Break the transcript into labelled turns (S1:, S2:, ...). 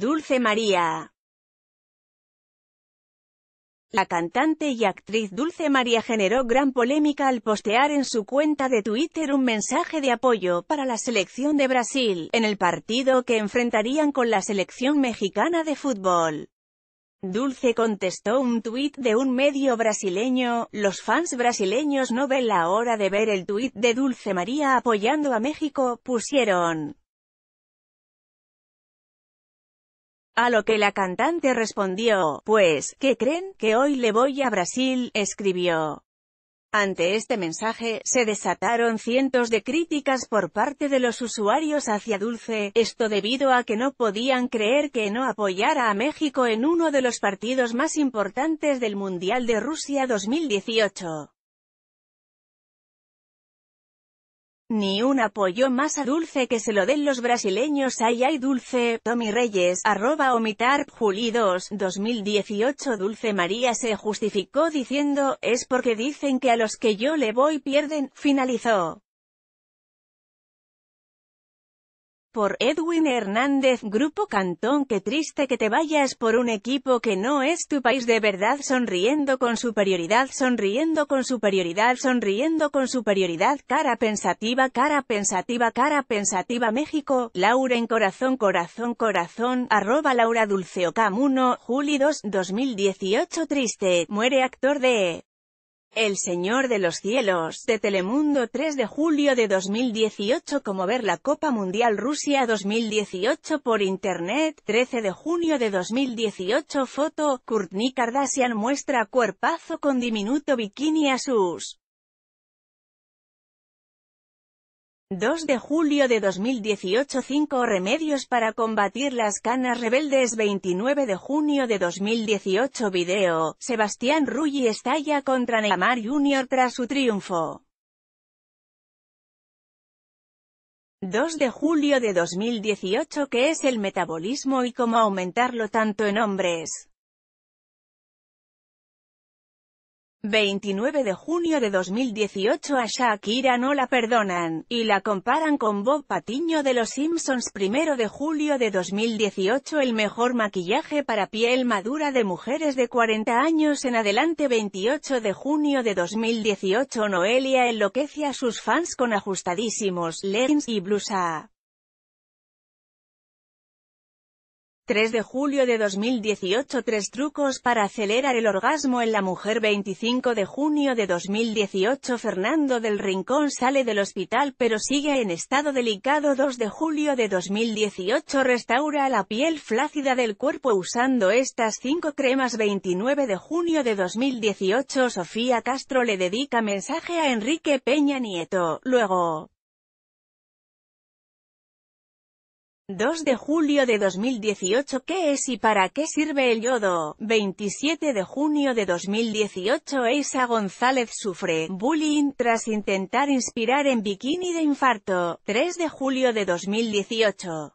S1: Dulce María. La cantante y actriz Dulce María generó gran polémica al postear en su cuenta de Twitter un mensaje de apoyo para la selección de Brasil, en el partido que enfrentarían con la selección mexicana de fútbol. Dulce contestó un tuit de un medio brasileño, los fans brasileños no ven la hora de ver el tuit de Dulce María apoyando a México, pusieron. A lo que la cantante respondió, pues, ¿qué creen? Que hoy le voy a Brasil, escribió. Ante este mensaje, se desataron cientos de críticas por parte de los usuarios hacia Dulce, esto debido a que no podían creer que no apoyara a México en uno de los partidos más importantes del Mundial de Rusia 2018. Ni un apoyo más a Dulce que se lo den los brasileños ay ay Dulce, Tommy Reyes, arroba omitar, Juli 2, 2018 Dulce María se justificó diciendo, es porque dicen que a los que yo le voy pierden, finalizó. por Edwin Hernández, Grupo Cantón Qué triste que te vayas por un equipo que no es tu país de verdad sonriendo con superioridad, sonriendo con superioridad, sonriendo con superioridad, cara pensativa, cara pensativa, cara pensativa México, Laura en corazón, corazón, corazón, arroba Laura Dulceo Camuno, Juli 2, 2018 triste, muere actor de... El Señor de los Cielos, de Telemundo 3 de julio de 2018 Como ver la Copa Mundial Rusia 2018 por Internet, 13 de junio de 2018 Foto, Kourtney Kardashian muestra cuerpazo con diminuto bikini a sus 2 de julio de 2018 5 Remedios para combatir las canas rebeldes 29 de junio de 2018 Video, Sebastián Rulli estalla contra Neymar Jr. tras su triunfo. 2 de julio de 2018 ¿Qué es el metabolismo y cómo aumentarlo tanto en hombres? 29 de junio de 2018 a Shakira no la perdonan, y la comparan con Bob Patiño de Los Simpsons 1 de julio de 2018 El mejor maquillaje para piel madura de mujeres de 40 años en adelante 28 de junio de 2018 Noelia enloquece a sus fans con ajustadísimos leggings y blusa. 3 de julio de 2018 Tres trucos para acelerar el orgasmo en la mujer 25 de junio de 2018 Fernando del Rincón sale del hospital pero sigue en estado delicado 2 de julio de 2018 Restaura la piel flácida del cuerpo usando estas 5 cremas 29 de junio de 2018 Sofía Castro le dedica mensaje a Enrique Peña Nieto, luego... 2 de julio de 2018 ¿Qué es y para qué sirve el yodo? 27 de junio de 2018 Eisa González sufre bullying tras intentar inspirar en bikini de infarto. 3 de julio de 2018